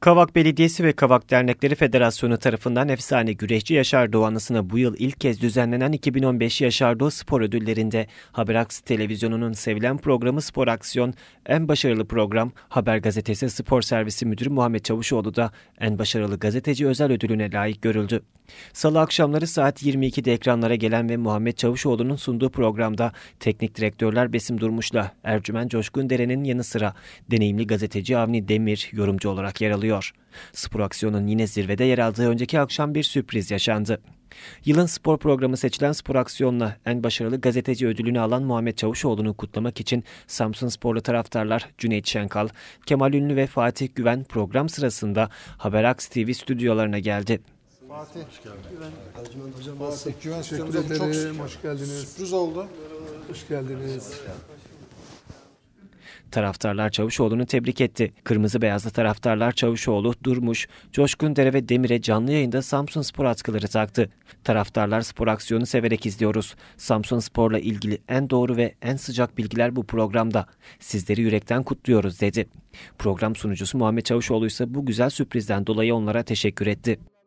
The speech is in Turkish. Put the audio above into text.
Kavak Belediyesi ve Kavak Dernekleri Federasyonu tarafından efsane güreşçi Yaşar Doğu anısına bu yıl ilk kez düzenlenen 2015 Yaşar Doğu Spor Ödülleri'nde Haberaks Televizyonu'nun sevilen programı Spor Aksiyon, en başarılı program Haber Gazetesi Spor Servisi Müdürü Muhammed Çavuşoğlu da en başarılı gazeteci özel ödülüne layık görüldü. Salı akşamları saat 22'de ekranlara gelen ve Muhammed Çavuşoğlu'nun sunduğu programda teknik direktörler Besim Durmuş'la Ercümen Coşkun Deren'in yanı sıra deneyimli gazeteci Avni Demir yorumcu olarak yer alıyor. Spor aksiyonun yine zirvede yer aldığı önceki akşam bir sürpriz yaşandı. Yılın spor programı seçilen spor aksiyonla en başarılı gazeteci ödülünü alan Muhammed Çavuşoğlu'nu kutlamak için Samsun Sporlu taraftarlar Cüneyt Şenkal, Kemal Ünlü ve Fatih Güven program sırasında Haber TV stüdyolarına geldi. Fatih. Hoş geldin. Güven. Ercüment Hocam Fatih, nasılsın? Güven Teşekkür ederim. Çok sürpriz. Hoş geldiniz. Sürpriz oldu. Hoş geldiniz. Hoş geldiniz. Taraftarlar Çavuşoğlu'nu tebrik etti. Kırmızı beyazlı taraftarlar Çavuşoğlu, Durmuş, Coşkun Dere ve Demir'e canlı yayında Samsun Spor atkıları taktı. Taraftarlar spor aksiyonu severek izliyoruz. Samsun Spor'la ilgili en doğru ve en sıcak bilgiler bu programda. Sizleri yürekten kutluyoruz dedi. Program sunucusu Muhammed Çavuşoğlu ise bu güzel sürprizden dolayı onlara teşekkür etti.